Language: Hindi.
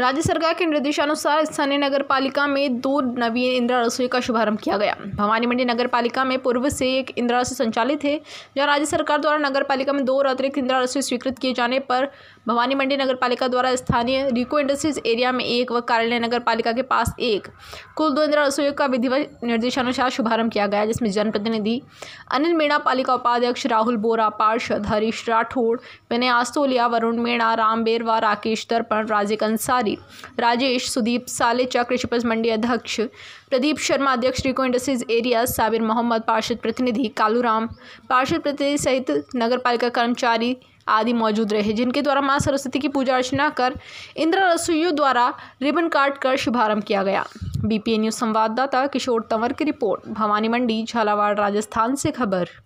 राज्य सरकार के निर्देशानुसार स्थानीय नगर पालिका में दो नवीन इंदिरा रसोई का शुभारंभ किया गया भवानी मंडी नगर पालिका में पूर्व से एक इंदिरा रसोई संचालित है जहाँ राज्य सरकार द्वारा नगर पालिका में दो और अतिरिक्त इंदिरा रसोई स्वीकृत किए जाने पर भवानी मंडी नगर पालिका द्वारा स्थानीय रिको इंडस्ट्रीज एरिया में एक व कार्यालय नगर पालिका के पास एक कुल दो इंदिरा रसोई का विधिवत निर्देशानुसार शुभारंभ किया गया जिसमें जनप्रतिनिधि अनिल मीणा पालिका उपाध्यक्ष राहुल बोरा पार्षद हरीश राठौड़ विनय आस्तोलिया वरुण मीणा राम बेरवा राकेश दर्पण राजे अंसारी प्रभारी राजेश सुदीप सालेचा कृषि उपज मंडी अध्यक्ष प्रदीप शर्मा अध्यक्ष रिको इंडस्ट्रीज एरिया साबिर मोहम्मद पार्षद प्रतिनिधि कालूराम पार्षद प्रतिनिधि सहित नगर पालिका कर्मचारी आदि मौजूद रहे जिनके द्वारा माँ सरस्वती की पूजा अर्चना कर इंदिरा रसोइयों द्वारा रिबन काट कर शुभारंभ किया गया बीपीए न्यूज संवाददाता किशोर तंवर की रिपोर्ट भवानी मंडी झालावाड़ राजस्थान से खबर